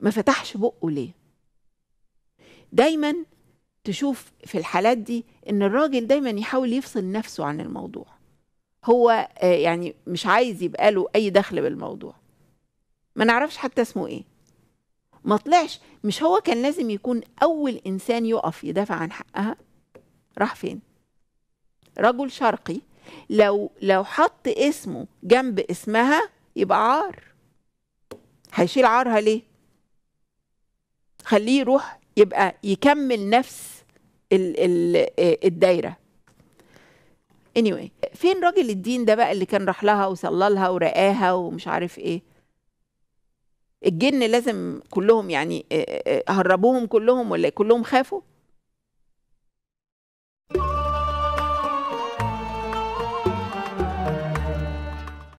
ما فتحش بقه ليه دايما تشوف في الحالات دي ان الراجل دايما يحاول يفصل نفسه عن الموضوع هو آه، يعني مش عايز يبقى له اي دخل بالموضوع ما نعرفش حتى اسمه ايه ما طلعش مش هو كان لازم يكون اول انسان يقف يدافع عن حقها راح فين رجل شرقي لو لو حط اسمه جنب اسمها يبقى عار هيشيل عارها ليه خليه يروح يبقى يكمل نفس ال ال آه، الدايره anyway فين راجل الدين ده بقى اللي كان راح لها وصلى لها ورقاها ومش عارف ايه الجن لازم كلهم يعني آه، آه، هربوهم كلهم ولا كلهم خافوا